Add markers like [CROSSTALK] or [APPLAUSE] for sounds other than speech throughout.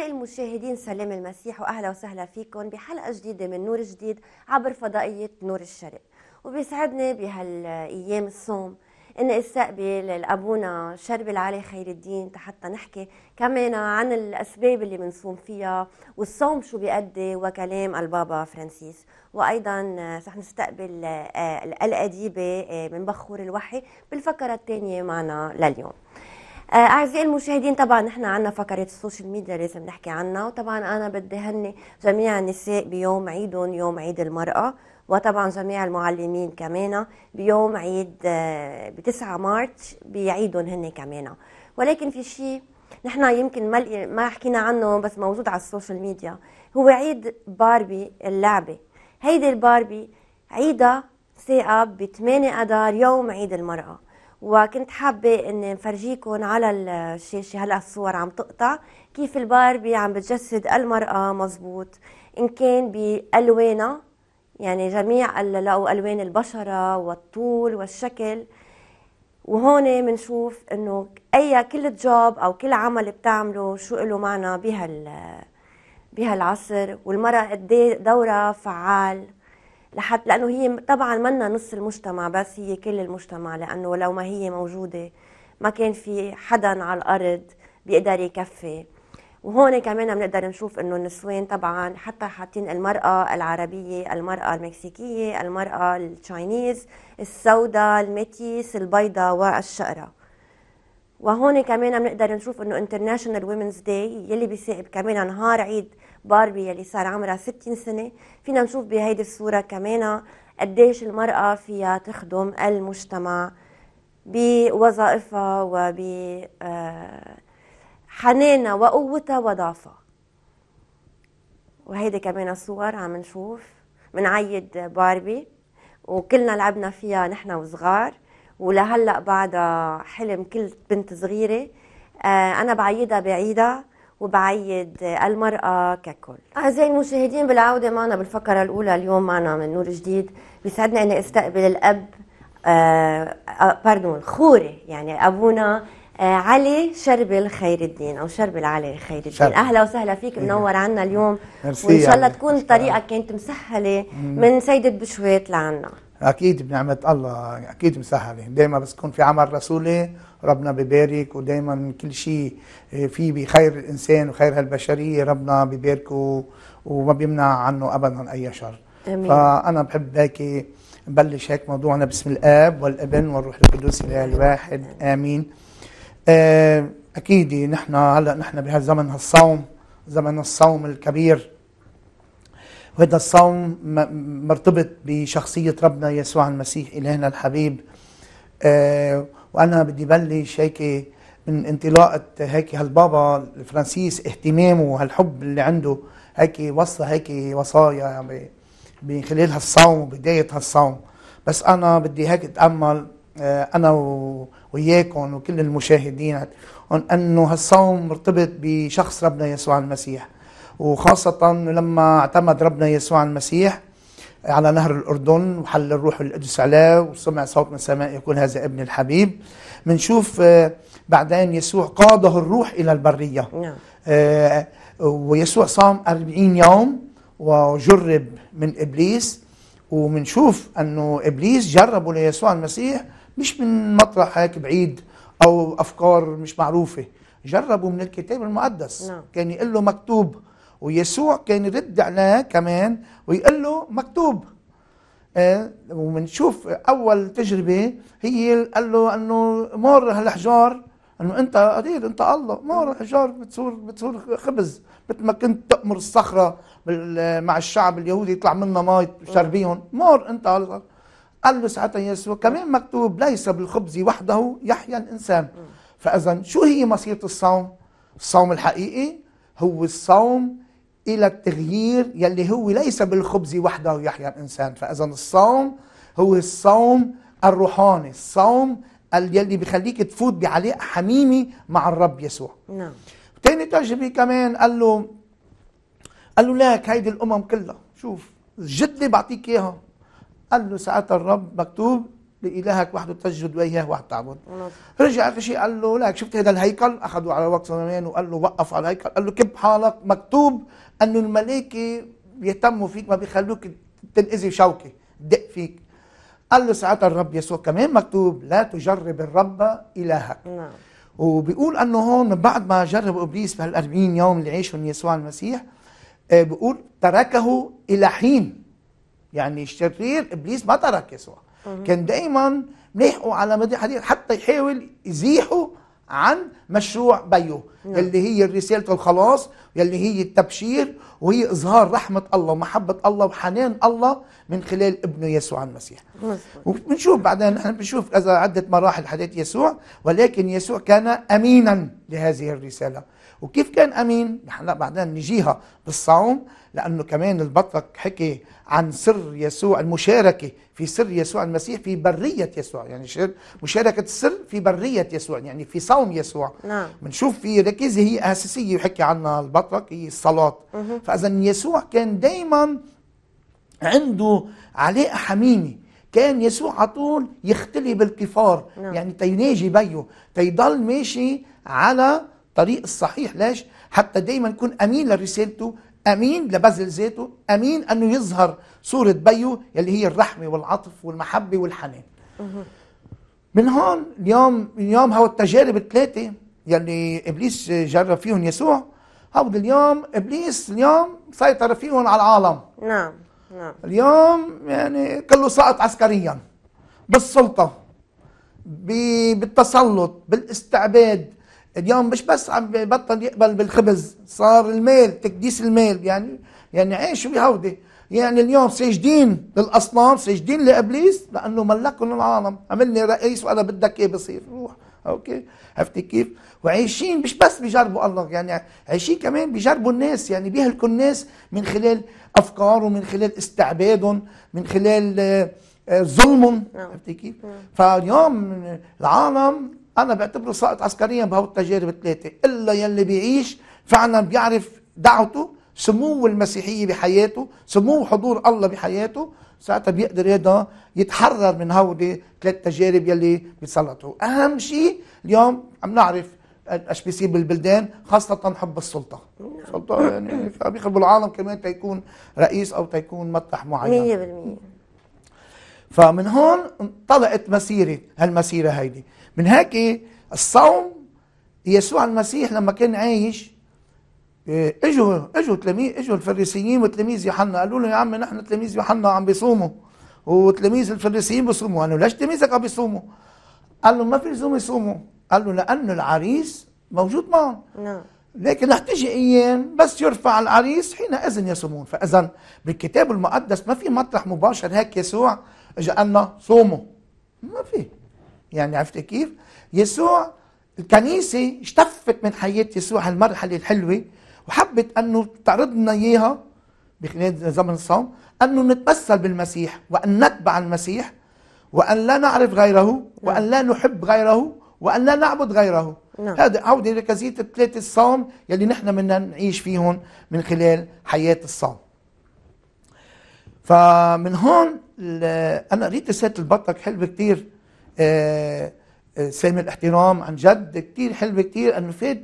أعزائي المشاهدين سلام المسيح وأهلا وسهلا فيكم بحلقة جديدة من نور جديد عبر فضائية نور الشرق وبيسعدني بهالأيام الصوم إني استقبل الأبونا شرب العلي خير الدين حتى نحكي كمان عن الأسباب اللي بنصوم فيها والصوم شو بيأدي وكلام البابا فرانسيس وأيضا رح نستقبل آه، الأديبة آه، من بخور الوحي بالفقرة الثانية معنا لليوم آه، اعزائي المشاهدين طبعا نحن عندنا فقره السوشيال ميديا لازم نحكي عنها وطبعا انا بدي هني جميع النساء بيوم عيدهم يوم عيد المراه وطبعا جميع المعلمين كمان بيوم عيد آه، ب 9 مارس بعيدهم هن كمان ولكن في شيء نحن يمكن ما ما حكينا عنه بس موجود على السوشيال ميديا هو عيد باربي اللعبه هيدي الباربي عيدها ساقه ب 8 اذار يوم عيد المراه وكنت حابة اني نفرجيكم على الشاشة هلا الصور عم تقطع كيف الباربي عم بتجسد المرأة مزبوط ان كان بألوانها يعني جميع لقوا ألوان البشرة والطول والشكل وهون بنشوف انه اي كل جوب او كل عمل بتعمله شو له معنى بهال بهالعصر والمرأة قد إيه دورها فعال لحتى لانه هي طبعا منا نص المجتمع بس هي كل المجتمع لانه لو ما هي موجوده ما كان في حدا على الارض بيقدر يكفي وهون كمان بنقدر نشوف انه النسوان طبعا حتى حاطين المراه العربيه، المراه المكسيكيه، المراه التشاينيز، السوداء، الميتيس، البيضاء والشقراء. وهون كمان بنقدر نشوف انه انترناشونال وومنز داي يلي بيساقب كمان نهار عيد باربي يلي صار عمرها 60 سنه فينا نشوف بهيدي الصوره كمان قديش المراه فيها تخدم المجتمع بوظائفها وب آه، حنانها وقوتها وضعفها وهيدي كمان صور عم نشوف منعيد باربي وكلنا لعبنا فيها نحن وصغار ولهلا بعدها حلم كل بنت صغيره آه، انا بعيدها بعيدها وبعيد المرأة ككل أعزائي المشاهدين بالعودة معنا بالفقرة الأولى اليوم معنا من نور جديد بيسعدنا أن استقبل الأب آه باردون آه، خوري يعني أبونا آه علي شربل خير الدين أو شربل علي خير الدين شرب. أهلا وسهلا فيك إيه. منور عنا اليوم وإن شاء الله يعني. تكون الطريقة كانت مسهلة من سيدة بشويت لعنا اكيد بنعمه الله اكيد مسهله دائما بس يكون في عمل رسولي ربنا ببارك ودائما كل شيء آه، في بخير الانسان وخير هالبشريه ربنا بباركه وما بيمنع عنه ابدا اي شر امين فانا بحب هيك نبلش هيك موضوعنا باسم الاب والابن والروح القدس الاله الواحد امين آه، اكيد نحن هلا نحن بهالزمن هالصوم زمن الصوم الكبير وهذا الصوم مرتبط بشخصية ربنا يسوع المسيح إلهنا الحبيب آه وأنا بدي بلش هيك من انطلاقة هيك هالبابا الفرنسيس اهتمامه وهالحب اللي عنده هيك وصى هيك وصايا من خلال هالصوم وبداية هالصوم بس أنا بدي هيك أتأمل آه، أنا وياكم وكل المشاهدين أنه هالصوم مرتبط بشخص ربنا يسوع المسيح وخاصة لما اعتمد ربنا يسوع المسيح على نهر الأردن وحل الروح القدس عليه وسمع صوت من السماء يقول هذا ابن الحبيب بنشوف آه، بعدين يسوع قاده الروح إلى البرية نعم. آه، ويسوع صام أربعين يوم وجرب من إبليس ومنشوف أنه إبليس جربه ليسوع المسيح مش من مطرح هيك بعيد أو أفكار مش معروفة جربوا من الكتاب المقدس نعم. كان يقول له مكتوب ويسوع كان يرد عليه كمان ويقول له مكتوب آه، ومنشوف اول تجربه هي قال له انه مر هالحجار انه انت قدير انت الله مر الحجار بتصور بتصور خبز مثل ما كنت تامر الصخره مع الشعب اليهودي يطلع منها مي شربيهم مر انت الله قال له ساعتها يسوع كمان مكتوب ليس بالخبز وحده يحيا الانسان فاذا شو هي مصيره الصوم؟ الصوم الحقيقي هو الصوم إلى التغيير يلي هو ليس بالخبز وحده يحيا الإنسان فإذا الصوم هو الصوم الروحاني الصوم يلي بخليك تفوت بعلاقة حميمة مع الرب يسوع نعم تاني تجربة كمان قال له قال له لك هيدي الأمم كلها شوف الجدة بعطيك إياها قال له ساعتها الرب مكتوب لإلهك وحده تسجد وإياه وحده تعبد نعم. رجع آخر شيء قال له لك شفت هذا الهيكل أخذوا على وقت صنمين وقال له وقف على الهيكل قال له كب حالك مكتوب أنه الملائكة بيهتموا فيك ما بيخلوك تنأذي شوكة دق فيك قال له ساعتها الرب يسوع كمان مكتوب لا تجرب الرب إلهك نعم وبيقول أنه هون من بعد ما جرب إبليس بهال40 يوم اللي عيشهم يسوع المسيح آه، بيقول تركه إلى حين يعني الشرير إبليس ما ترك يسوع كان دايما ملحقوا على مدينه حديقه حتى يحاول يزيحوا عن مشروع بيه نعم. اللي هي رسالة الخلاص اللي هي التبشير وهي إظهار رحمة الله ومحبة الله وحنان الله من خلال ابنه يسوع المسيح وبنشوف بعدين نحن بنشوف إذا عدة مراحل حياة يسوع ولكن يسوع كان أمينا لهذه الرسالة وكيف كان أمين؟ نحن بعدين نجيها بالصوم لأنه كمان البطرك حكي عن سر يسوع المشاركة في سر يسوع المسيح في برية يسوع يعني مشاركة السر في برية يسوع يعني في صوم يسوع نعم بنشوف في ركيزة هي أساسية وحكي عنها البطرك هي الصلاة فإذا يسوع كان دايما عنده علاقة حميمة كان يسوع على طول يختلي بالكفار نعم. يعني تيناجي بيه تيضل ماشي على الطريق الصحيح ليش؟ حتى دايما يكون امين لرسالته امين لبذل ذاته امين انه يظهر صوره بيه اللي هي الرحمه والعطف والمحبه والحنان من هون اليوم اليوم هو التجارب الثلاثه يلي ابليس جرب فيهم يسوع هو اليوم ابليس اليوم سيطر فيهم على العالم نعم نعم اليوم يعني كله سقط عسكريا بالسلطه بالتسلط بالاستعباد اليوم مش بس عم بطل يقبل بالخبز صار الميل تكديس الميل يعني يعني عيش بهودي يعني اليوم ساجدين للاصنام ساجدين لابليس لانه ملكهم العالم عملني رئيس وانا بدك ايه بصير روح اوكي عرفتي كيف وعايشين مش بس بيجربوا الله يعني عايشين كمان بيجربوا الناس يعني بيهلكوا الناس من خلال افكارهم من خلال استعبادهم من خلال آه، آه، ظلمهم نعم. عرفتي كيف فاليوم العالم انا بعتبره ساقط عسكريا بهو التجارب الثلاثه الا يلي بيعيش فعلا بيعرف دعوته سمو المسيحيه بحياته سمو حضور الله بحياته ساعتها بيقدر هذا يتحرر من هودي ثلاث تجارب يلي بيتسلطوا اهم شيء اليوم عم نعرف اش بيصير بالبلدان خاصه حب السلطه السلطه يعني بيخربوا العالم كمان تيكون رئيس او تيكون مطرح معين 100% فمن هون انطلقت مسيره هالمسيره هيدي من هيك إيه؟ الصوم يسوع المسيح لما كان عايش إيه، اجوا اجوا تلاميذ اجوا الفريسيين وتلاميذ يوحنا قالوا له يا عم نحن تلاميذ يوحنا عم بيصوموا وتلاميذ الفريسيين بيصوموا قالوا ليش تلاميذك عم بيصوموا؟ قال له ما في لزوم يصوموا قال له لانه العريس موجود معهم نعم لكن رح تجي ايام بس يرفع العريس حينئذ يصومون فاذا بالكتاب المقدس ما في مطرح مباشر هيك يسوع اجى قالنا صوموا ما في يعني عرفت كيف يسوع الكنيسة اشتفت من حياة يسوع هالمرحلة الحلوة وحبت أنه تعرض لنا إياها بخلال زمن الصوم أنه نتمثل بالمسيح وأن نتبع المسيح وأن لا نعرف غيره نعم. وأن لا نحب غيره وأن لا نعبد غيره نعم. هذا عودة ركزية التلاتة الصوم يلي نحن بدنا نعيش فيهم من خلال حياة الصوم فمن هون أنا قريت رسالة البطك حلوة كثير آه، آه، سامي الاحترام عن جد كثير حلوة كثير أنه فات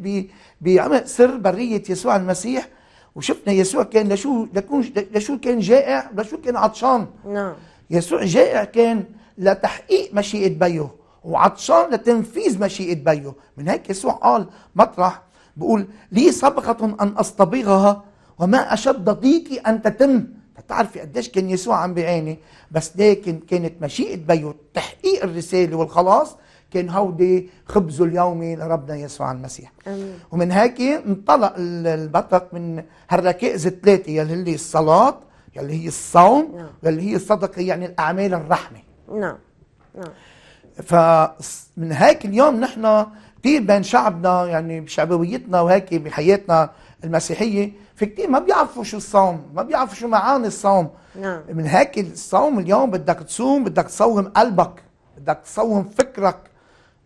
بعمق سر برية يسوع المسيح وشفنا يسوع كان لشو لكون لشو كان جائع لشو كان عطشان نعم يسوع جائع كان لتحقيق مشيئة بيه وعطشان لتنفيذ مشيئة بيه من هيك يسوع قال مطرح بقول لي صبغة أن أصطبغها وما أشد ضيقي أن تتم فتعرفي قديش كان يسوع عم بيعاني بس لكن كانت مشيئه بيو تحقيق الرساله والخلاص كان هودي خبزه اليومي لربنا يسوع المسيح أمين. ومن هيك انطلق البطق من هالركائز الثلاثه يلي هي الصلاه يلي هي الصوم نعم. يلي هي الصدقه يعني الاعمال الرحمه نعم نعم فمن هيك اليوم نحن كثير بين شعبنا يعني بشعبويتنا وهيك بحياتنا المسيحيه في كتير ما بيعرفوا شو الصوم ما بيعرفوا شو معاني الصوم نعم. من هيك الصوم اليوم بدك تصوم بدك تصوم قلبك بدك تصوم فكرك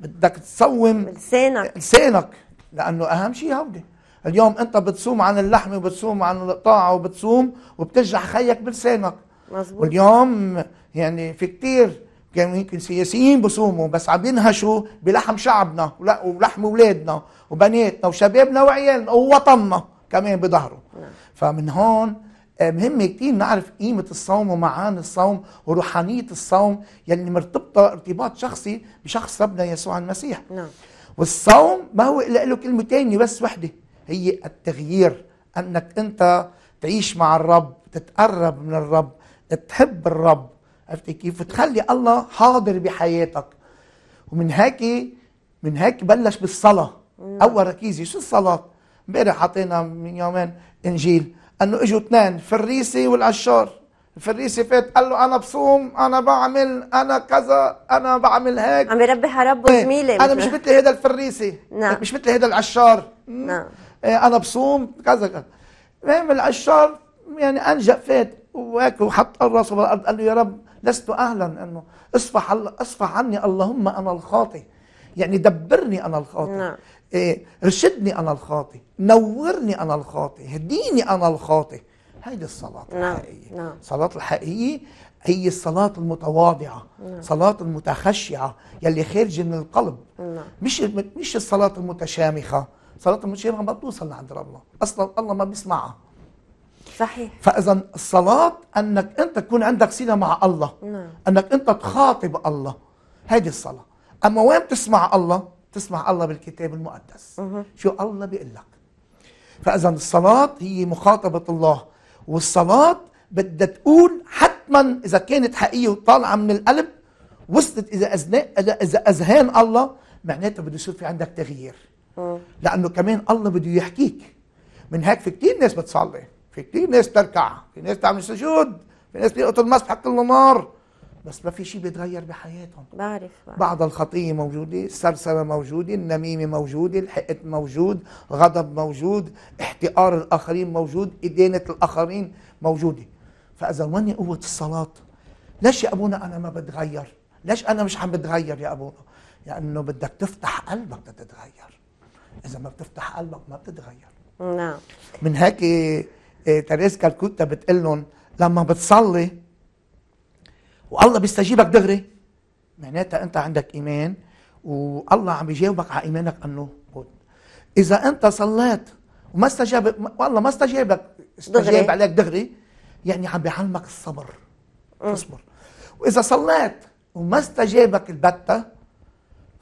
بدك تصوم لسانك لسانك لانه اهم شيء هودي اليوم انت بتصوم عن اللحمه وبتصوم عن القطاعه وبتصوم وبترجع خيك بلسانك مزبوط. واليوم يعني في كتير كانوا يمكن سياسيين بصوموا بس عم ينهشوا بلحم شعبنا ولحم اولادنا وبناتنا وشبابنا وعيالنا ووطننا كمان بظهره نعم. فمن هون آه، مهم كثير نعرف قيمة الصوم ومعاني الصوم وروحانية الصوم يلي يعني مرتبطة ارتباط شخصي بشخص ربنا يسوع المسيح نعم. والصوم ما هو إلا له كلمة ثانيه بس وحدة هي التغيير أنك أنت تعيش مع الرب تتقرب من الرب تحب الرب عرفت كيف تخلي الله حاضر بحياتك ومن هيك من هيك بلش بالصلاة نعم. أول ركيزة شو الصلاة امبارح حطينا من يومين انجيل انه اجوا اثنين فريسي والعشار الفريسي فات قال له انا بصوم انا بعمل انا كذا انا بعمل هيك عم يربح ربه إيه، زميلي انا مش مثل هذا الفريسي نعم. مش مثل هذا العشار نعم إيه، انا بصوم كذا كذا المهم العشار يعني انجا فات وهيك وحط راسه بالارض قال له يا رب لست اهلا انه اصفح اصفح عني اللهم انا الخاطئ يعني دبرني انا الخاطئ نعم. ارشدني إيه، انا الخاطي نورني انا الخاطي هديني انا الخاطي هيدي الصلاة نعم، الحقيقية نعم. الصلاة الحقيقية هي الصلاة المتواضعة نعم. صلاة المتخشعة يلي خارجة من القلب نعم. مش مش الصلاة المتشامخة صلاة المتشامخة ما بتوصل لعند ربنا أصلا الله ما بيسمعها صحيح فإذا الصلاة أنك أنت تكون عندك صلة مع الله نعم. أنك أنت تخاطب الله هذه الصلاة أما وين بتسمع الله تسمع الله بالكتاب المقدس شو الله بيقول لك فاذا الصلاه هي مخاطبه الله والصلاه بدها تقول حتما اذا كانت حقيقيه وطالعه من القلب وصلت اذا اذا اذهان الله معناته بده يصير في عندك تغيير لانه كمان الله بده يحكيك من هيك في كثير ناس بتصلي في كثير ناس تركع في ناس تعمل سجود في ناس بيقطوا المسبح كل النار بس ما في شيء بيتغير بحياتهم بعرف, بعرف. بعض الخطية موجودة السرسرة موجودة النميمة موجودة الحقد موجود غضب موجود احتقار الآخرين موجود إدانة الآخرين موجودة فإذا وين قوة الصلاة ليش يا أبونا أنا ما بتغير ليش أنا مش عم بتغير يا أبونا لأنه بدك تفتح قلبك تتغير إذا ما بتفتح قلبك ما بتتغير نعم من هيك إيه، تريس كالكوتا بتقول لهم لما بتصلي والله بيستجيبك دغري معناتها انت عندك ايمان والله عم يجاوبك على ايمانك انه اذا انت صليت وما استجاب والله ما استجاب لك استجاب دغري. عليك دغري يعني عم بيعلمك الصبر اصبر واذا صليت وما استجابك البتة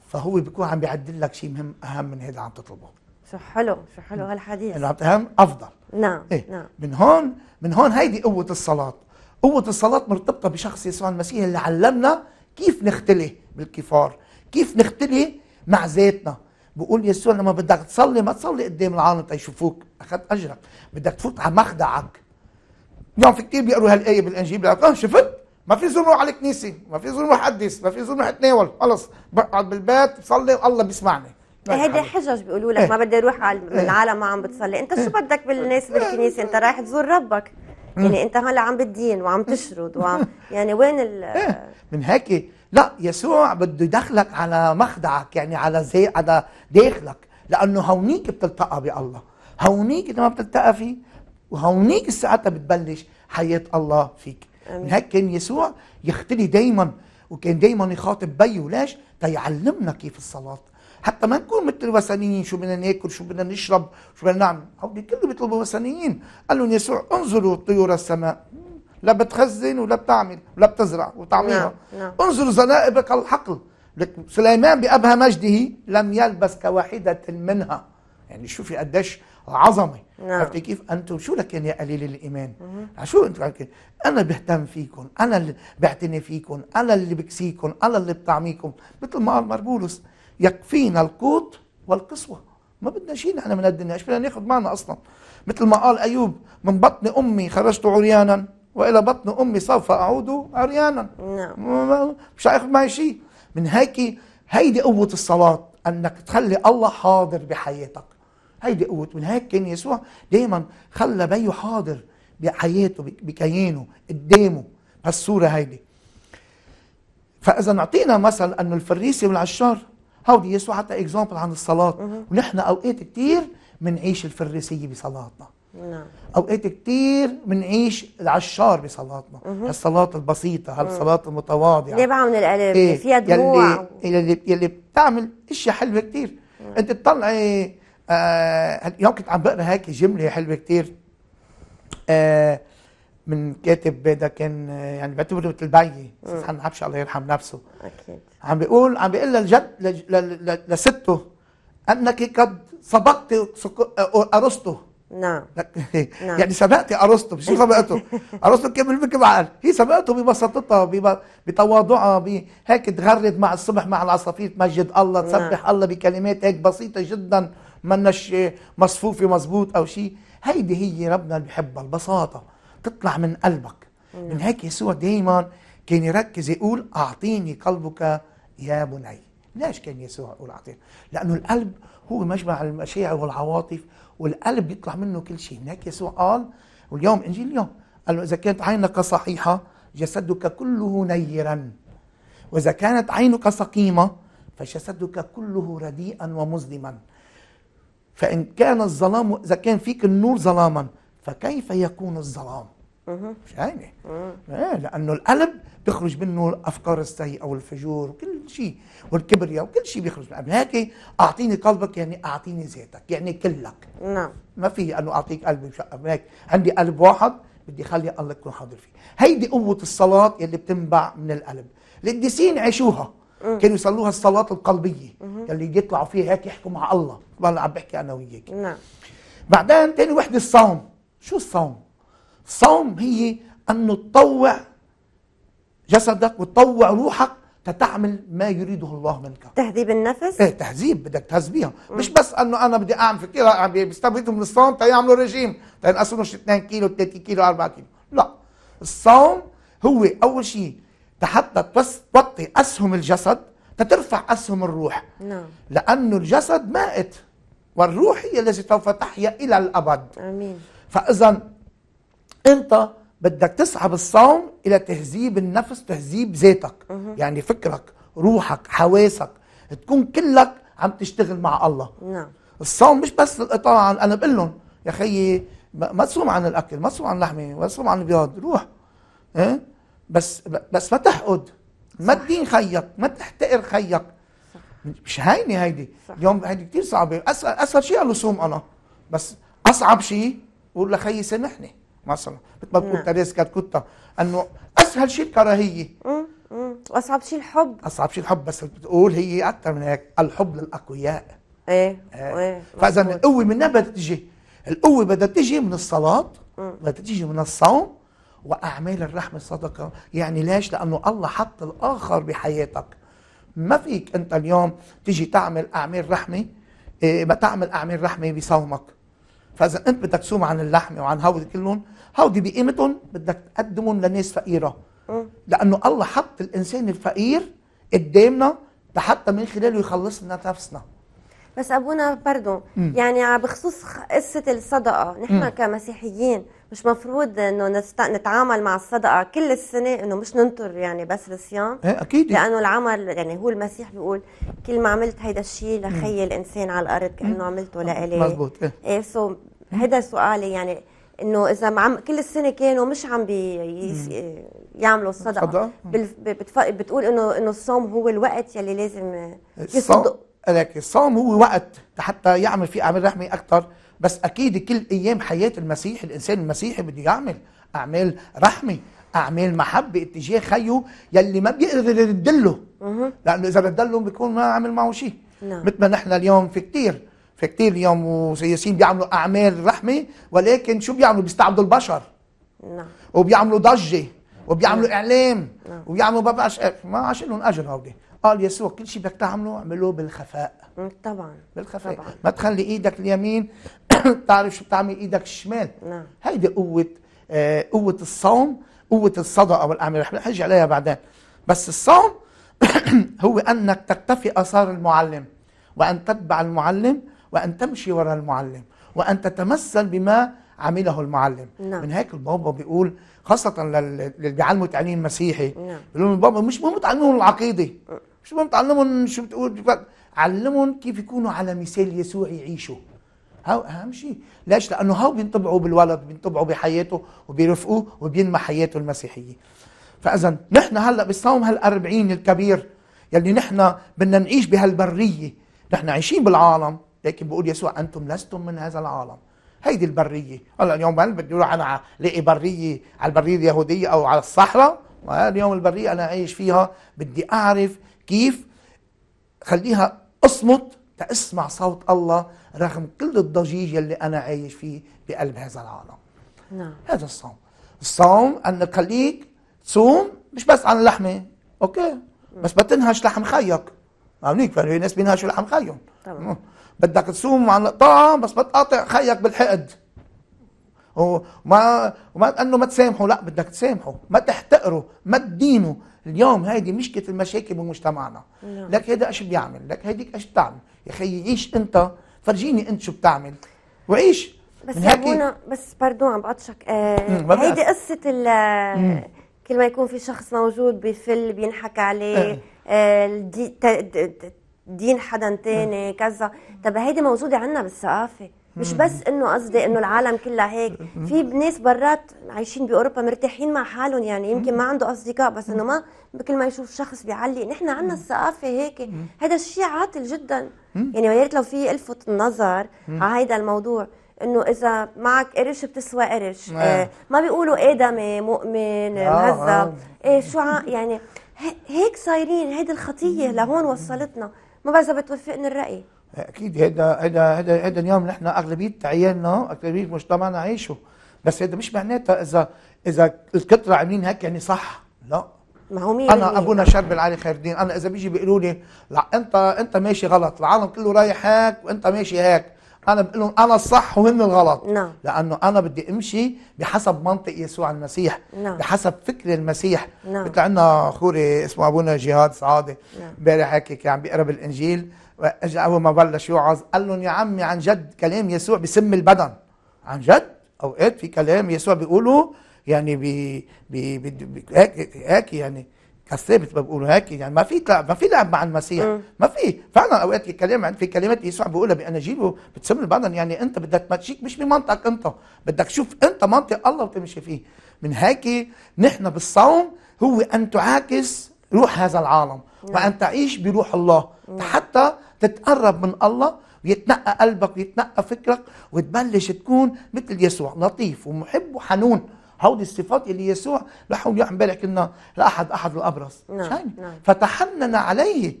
فهو بيكون عم بيعدل لك شيء مهم اهم من هذا اللي عم تطلبه شو حلو شو حلو هالحديث اللي يعني عم افضل نعم إيه؟ نعم من هون من هون هيدي قوه الصلاه قوة الصلاة مرتبطة بشخص يسوع المسيح اللي علمنا كيف نختلي بالكفار كيف نختلي مع ذاتنا بقول يسوع لما بدك تصلي ما تصلي قدام العالم تيشوفوك اخذت اجرك بدك تفوت على مخدعك اليوم في كثير بيقروا هالايه بالانجيل بيقولوا اه شفت ما في زور على الكنيسه ما في زور روح حدث ما في زور روح اتناول خلص بقعد بالبيت بصلي والله بيسمعني إيه، هيدي يعني. حجج بيقولوا لك إيه. ما بدي اروح على إيه. العالم ما عم بتصلي انت شو بدك بالناس بالكنيسه انت رايح تزور ربك يعني انت هلا عم بتدين وعم تشرد وعم يعني وين ال [LAUGHS] إيه من هيك لا يسوع بده يدخلك على مخدعك يعني على زي على داخلك لانه هونيك بتلتقى بالله هونيك انت ما بتلتقى فيه وهونيك ساعتها بتبلش حياه الله فيك أمين. من هيك كان يسوع يختلي دايما وكان دايما يخاطب بيه ليش؟ تيعلمنا كيف الصلاه حتى ما نكون مثل الوثنيين شو بدنا ناكل شو بدنا نشرب شو بدنا نعمل هو كله بيطلبوا وثنيين قال لهم يسوع انظروا طيور السماء لا بتخزن ولا بتعمل ولا بتزرع وتعميها نعم. نعم. انظروا زنائبك الحقل لك سليمان بأبهى مجده لم يلبس كواحدة منها يعني شوفي قديش عظمه نعم. عرفتي كيف انتم شو لكن يا قليل الايمان شو انتم انا بهتم فيكم انا اللي بعتني فيكم انا اللي بكسيكم انا اللي بطعميكم مثل ما قال مربولوس يكفينا القوت والقسوه ما بدنا شيء نحن من الدنيا ايش بدنا ناخذ معنا اصلا مثل ما قال ايوب من بطن امي خرجت عريانا والى بطن امي سوف اعود عريانا نعم مش هاخذ معي شيء من هيك هيدي قوه الصلاه انك تخلي الله حاضر بحياتك هيدي قوة من هيك كان يسوع دايما خلى بيه حاضر بحياته بكيانه قدامه هالصورة هيدي فإذا نعطينا مثل أنه الفريسي والعشار هودي يسوع حتى اكزامبل عن الصلاه ونحن اوقات كتير بنعيش الفريسيه بصلاتنا نعم اوقات كثير بنعيش العشار بصلاتنا هالصلاه البسيطه هالصلاه المتواضعه نابعه من القلب إيه؟ فيها دموع يلي يلي, يلي بتعمل اشياء حلوه كثير انت تطلعي آه يوم كنت عم بقرا هيك جمله حلوه كثير آه من كاتب ده كان يعني بعتبره مثل بيي استاذ حن عبش الله يرحم نفسه اكيد عم بيقول عم بيقول للجد لسته انك قد سبقت ارسطو نعم. [LAUGHS] نعم يعني سبقت ارسطو مش سبقته [LAUGHS] ارسطو كمل بكم عقل هي سبقته ببساطتها بتواضعها هيك تغرد مع الصبح مع العصافير تمجد الله نعم. تسبح الله بكلمات هيك بسيطه جدا منش مصفوفه مزبوط او شيء هيدي هي ربنا اللي بحبها البساطه تطلع من قلبك من هيك يسوع دايما كان يركز يقول أعطيني قلبك يا بني ليش كان يسوع يقول أعطيني لأنه القلب هو مجمع المشاعر والعواطف والقلب بيطلع منه كل شيء من هيك يسوع قال واليوم إنجيل اليوم قال له إذا كانت عينك صحيحة جسدك كله نيرا وإذا كانت عينك سقيمة فجسدك كله رديئا ومظلما فإن كان الظلام إذا كان فيك النور ظلاما فكيف يكون الظلام؟ مش عيني إيه، لانه القلب بيخرج منه الافكار السيئه والفجور وكل شيء والكبرياء وكل شيء بيخرج من هيك اعطيني قلبك يعني اعطيني ذاتك يعني كلك نعم ما في انه اعطيك قلبي هيك عندي قلب واحد بدي خلي الله يكون حاضر فيه هيدي قوه الصلاه اللي بتنبع من القلب القديسين عيشوها كانوا يصلوها الصلاه القلبيه اللي يطلعوا فيها هيك يحكوا مع الله والله عم بحكي انا وياك نعم بعدين تاني وحده الصوم شو الصوم الصوم هي أنه تطوع جسدك وتطوع روحك تتعمل ما يريده الله منك تهذيب النفس ايه تهذيب بدك تهذبيها مش بس انه انا بدي اعمل فكرة عم بيستفيدوا من الصوم تيعملوا رجيم تنقصوا 2 كيلو 3 كيلو 4 كيلو لا الصوم هو اول شيء حتى توطي اسهم الجسد تترفع اسهم الروح نعم لانه الجسد مائت والروح هي التي سوف تحيا الى الابد امين فاذا انت بدك تسعى بالصوم الى تهذيب النفس تهذيب ذاتك يعني فكرك روحك حواسك تكون كلك عم تشتغل مع الله نعم الصوم مش بس للقطاع عن انا بقول لهم يا خيي ما تصوم عن الاكل ما تصوم عن اللحمه ما تصوم عن البيض روح إيه؟ بس بس ما تحقد ما تدين خيك ما تحتقر خيك صح. مش هينه هيدي اليوم هيدي كثير صعبه اسهل اسهل شيء صوم انا بس اصعب شيء بقول خيي سامحني مثلا مثل ما بتقول كانت كنت انه اسهل شيء الكراهيه واصعب شيء الحب اصعب شيء الحب بس بتقول هي اكثر من هيك الحب للاقوياء ايه ايه, إيه. فاذا القوه منها بدها تجي القوه بدها تجي من الصلاه بدها تجي من الصوم واعمال الرحمه الصدقه يعني ليش لانه الله حط الاخر بحياتك ما فيك انت اليوم تيجي تعمل اعمال رحمه إيه، ما تعمل اعمال رحمه بصومك فاذا انت بدك تصوم عن اللحمه وعن هودي كلهم هودي بقيمتهم بدك تقدمهم لناس فقيره لانه الله حط الانسان الفقير قدامنا لحتى من خلاله يخلص لنا نفسنا بس ابونا برضو م. يعني بخصوص قصه الصدقه نحن م. كمسيحيين مش مفروض انه نست... نتعامل مع الصدقه كل السنه انه مش ننطر يعني بس الصيام ايه اكيد لانه العمل يعني هو المسيح بيقول كل ما عملت هيدا الشيء لخي الانسان على الارض كانه عملته لإلي مزبوط ايه, إيه سو هذا سؤالي يعني انه اذا عم كل السنه كانوا مش عم بيعملوا الصدقه بتف... بتقول انه انه الصوم هو الوقت يلي لازم يصدق لك الصوم هو وقت حتى يعمل فيه اعمال رحمه اكثر بس اكيد كل ايام حياه المسيح الانسان المسيحي بده يعمل اعمال رحمه اعمال محبه اتجاه خيه يلي ما بيقدر يرد له لانه اذا رد له بيكون ما عمل معه شيء نعم. مثل ما نحن اليوم في كثير فكتير اليوم وسياسيين بيعملوا اعمال رحمه ولكن شو بيعملوا بيستعبدوا البشر نعم وبيعملوا ضجه وبيعملوا نعم. اعلام نعم. وبيعملوا بابا ما عشان لهم اجر هودي قال يسوع كل شيء بدك تعمله اعمله بالخفاء طبعا بالخفاء طبعا. ما تخلي ايدك اليمين [COUGHS] تعرف شو بتعمل ايدك الشمال نعم هيدي قوه آه قوه الصوم قوه الصدقه والاعمال رح نحج عليها بعدين بس الصوم [COUGHS] هو انك تكتفي اثار المعلم وان تتبع المعلم وأن تمشي وراء المعلم وأن تتمثل بما عمله المعلم نعم. من هيك البابا بيقول خاصة للي بيعلموا تعليم مسيحي نعم. بيقولوا البابا مش مهم تعلمهم العقيدة مش مهم تعلمهم شو بتقول علمهم كيف يكونوا على مثال يسوع يعيشوا هاو اهم شيء ليش لانه هاو بينطبعوا بالولد بينطبعوا بحياته وبيرفقوه وبينمى حياته المسيحيه فاذا نحن هلا بالصوم هالأربعين الكبير يلي نحن بدنا نعيش بهالبريه نحن عايشين بالعالم لكن بيقول يسوع انتم لستم من هذا العالم هيدي البريه هلا اليوم هل بدي اروح انا لاقي بريه على البريه اليهوديه او على الصحراء اليوم البريه انا عايش فيها بدي اعرف كيف خليها اصمت تسمع صوت الله رغم كل الضجيج اللي انا عايش فيه بقلب هذا العالم نعم هذا الصوم الصوم ان خليك تصوم مش بس عن اللحمه اوكي بس بتنهش لحم خيك عاملين في ناس بينهشوا لحم خيهم طبعا بدك تصوم عن القطاعة بس بتقاطع خيك بالحقد وما وما انه ما تسامحه لا بدك تسامحه ما تحتقره ما تدينه اليوم هيدي مشكله المشاكل بمجتمعنا نعم. لك هيدا ايش بيعمل لك هيديك ايش بتعمل يا خي عيش انت فرجيني انت شو بتعمل وعيش بس من هيك بس باردو عم بقطشك آه هيدي قصه كل ما يكون في شخص موجود بفل بينحكى عليه إيه. آه. آه دين حدا تاني كذا طب هيدي موجوده عنا بالثقافه مش بس انه قصدي انه العالم كلها هيك في ناس برات عايشين باوروبا مرتاحين مع حالهم يعني يمكن ما عنده اصدقاء بس انه ما بكل ما يشوف شخص بيعلق نحن عنا الثقافه هيك هذا الشيء عاطل جدا يعني يا ريت لو في الفت النظر على هذا الموضوع انه اذا معك قرش بتسوى قرش آه، ما بيقولوا ادمي مؤمن آه، مهذب آه. ايه شو يعني هيك صايرين هيدي الخطيه لهون وصلتنا ما بس بتوافقني الراي اكيد هذا هذا هذا هذا اليوم نحن اغلبيه عيالنا اغلبيه مجتمعنا عايشه بس هذا مش معناتها اذا اذا الكتره عاملين هيك يعني صح لا ما هو مين انا ابونا شرب العالي خير الدين انا اذا بيجي بيقولوا لي لا انت انت ماشي غلط العالم كله رايح هيك وانت ماشي هيك انا بقول لهم انا الصح وهن الغلط نعم لانه انا بدي امشي بحسب منطق يسوع المسيح نعم بحسب فكر المسيح نعم مثل عندنا خوري اسمه ابونا جهاد سعاده نعم. امبارح نعم. هيك عم بيقرا بالانجيل اجى اول ما بلش يوعظ قال لهم يا عمي عن جد كلام يسوع بسم البدن عن جد اوقات في كلام يسوع بيقوله يعني بي بي, بي هيك هيك يعني الثابت ما بقوله هيك يعني ما في ما في لعب مع المسيح ما في فعلا اوقات الكلام في كلمات يسوع بيقولها باناجيله بتسم بعضا يعني انت بدك تمشيك مش بمنطقك انت بدك تشوف انت منطق الله وتمشي فيه من هيك نحن بالصوم هو ان تعاكس روح هذا العالم نعم. وان تعيش بروح الله نعم. حتى تتقرب من الله ويتنقى قلبك ويتنقى فكرك وتبلش تكون مثل يسوع لطيف ومحب وحنون هودي الصفات اللي يسوع راح يوحنا امبارح كنا لاحد احد الابرص نعم. نعم. فتحنن عليه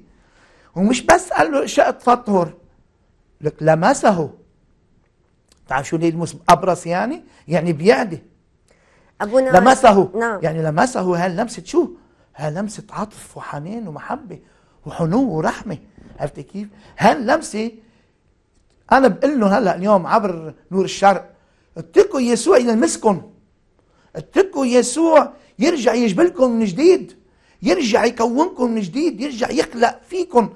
ومش بس قال له اشاء تطهر لك لمسه تعرف شو ليه المسم ابرص يعني يعني بيعدي ابونا نعم. لمسه نعم. يعني لمسه لمسه شو لمسه عطف وحنين ومحبه وحنو ورحمه عرفت كيف لمسه انا بقول لهم هلا اليوم عبر نور الشرق اتقوا يسوع يلمسكم اتركوا يسوع يرجع يجبلكم من جديد يرجع يكونكم من جديد يرجع يخلق فيكم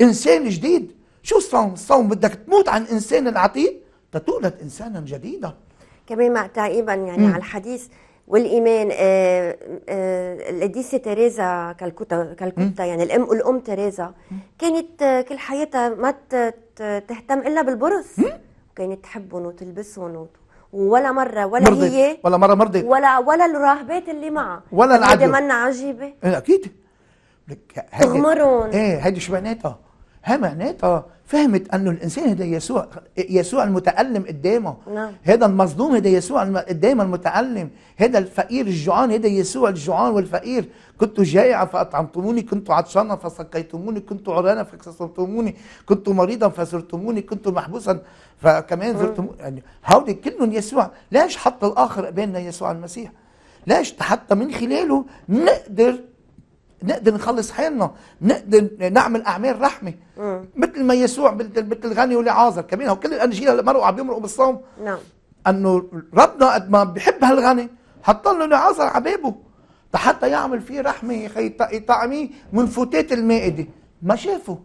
انسان جديد شو الصوم الصوم بدك تموت عن انسان العتيق تتولد انسانا جديدا كمان مع تعقيبا يعني مم. على الحديث والايمان آه، آه، القديسه تيريزا كالكوتا كالكوتا يعني الام الام تيريزا كانت آه، كل حياتها ما تهتم الا بالبرص وكانت كانت تحبهم وتلبسهم ولا مره ولا مرضي. هي ولا مره مرضت ولا ولا الراهبات اللي معها ولا العدل هيدي منا عجيبه إيه، اكيد تغمرون ايه هيدي شو معناتها؟ ها معناتها فهمت انه الانسان هذا يسوع يسوع المتالم قدامه نعم. هذا المظلوم هذا يسوع قدامه المتالم هذا الفقير الجوعان هذا يسوع الجوعان والفقير كنت جائعة فأطعمتموني كنت عطشانا فسقيتموني كنت عريانا فكسرتموني كنت مريضا فزرتموني كنت محبوسا فكمان زرتموني يعني هؤلاء كلهم يسوع ليش حط الآخر بيننا يسوع المسيح ليش حتى من خلاله نقدر نقدر نخلص حالنا نقدر نعمل اعمال رحمه مثل ما يسوع مثل الغني ولعازر كمان هو كل الانجيل اللي مرقوا عم يمرقوا بالصوم نعم انه ربنا قد ما بحب هالغني حط له لعازر على بابه حتى يعمل فيه رحمه يطعميه من فتات الماء دي ما شافه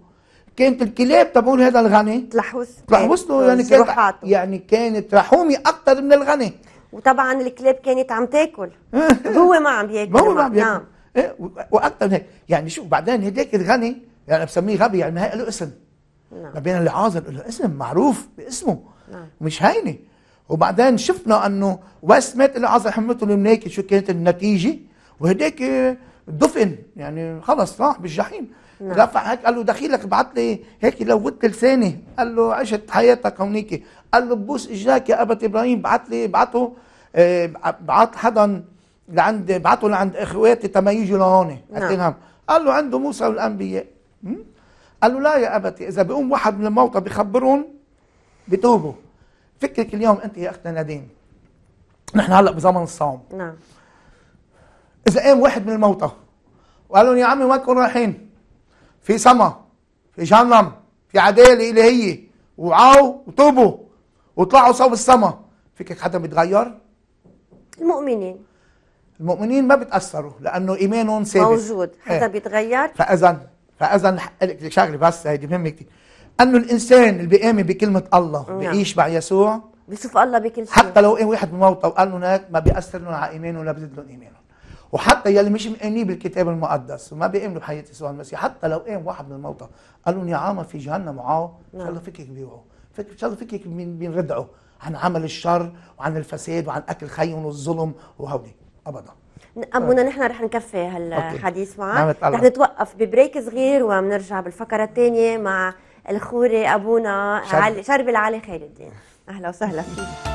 كانت الكلاب تبعون هذا الغني تلحوس تلحوس له يعني كانت روحاته. يعني كانت رحومي اكثر من الغني وطبعا الكلاب كانت عم تاكل إيه. هو ما عم ياكل هو ما عم نعم. ياكل نعم. إيه واكثر من هيك يعني شوف بعدين هداك الغني يعني بسميه غبي يعني هي له اسم نعم. ما بين العازر له اسم معروف باسمه نعم. مش هينه وبعدين شفنا انه ويست مات العازر حملته المناكي شو كانت النتيجه وهديك دفن يعني خلص راح بالجحيم نعم. رفع هيك قال له دخيلك بعت لي هيك لوت لساني قال له عشت حياتك هونيك قال له بوس اجاك يا ابت ابراهيم بعت لي بعته آه، بعت حدا لعند بعته لعند اخواتي تما يجوا لهون نعم. قال له عنده موسى والانبياء قال له لا يا ابتي اذا بيقوم واحد من الموتى بخبرهم بتوبوا فكرك اليوم انت يا اختنا نادين نحن هلا بزمن الصوم نعم اذا قام واحد من الموتى وقال لهم يا ما وينكم رايحين في سما في جهنم في عداله الهيه وعاو وتوبوا وطلعوا صوب السما فيك حدا بيتغير المؤمنين المؤمنين ما بتاثروا لانه ايمانهم ثابت موجود حدا إيه. بيتغير فاذا فاذا شغله بس هيدي مهمه كثير انه الانسان اللي بيامن بكلمه الله نعم. بيعيش مع يسوع بيشوف الله بكل شيء حتى لو واحد بموتى وقال له هناك ما بياثر لهم على ايمانه ولا بزد لهم ايمانهم وحتى يلي مش مآمنين بالكتاب المقدس وما بيآمنوا بحياة يسوع المسيح حتى لو قام واحد من الموتى قال لهم يا عامة في جهنم معاه إن شاء نعم. الله فكك بيوعه فيك إن شاء الله فكك بينردعوا عن عمل الشر وعن الفساد وعن أكل خيهم والظلم وهودي أبدا أمونا نحن رح نكفي هالحديث معك رح نتوقف ببريك صغير وبنرجع بالفقرة الثانية مع الخوري أبونا شرب علي شربل علي خير الدين أهلا وسهلا فيك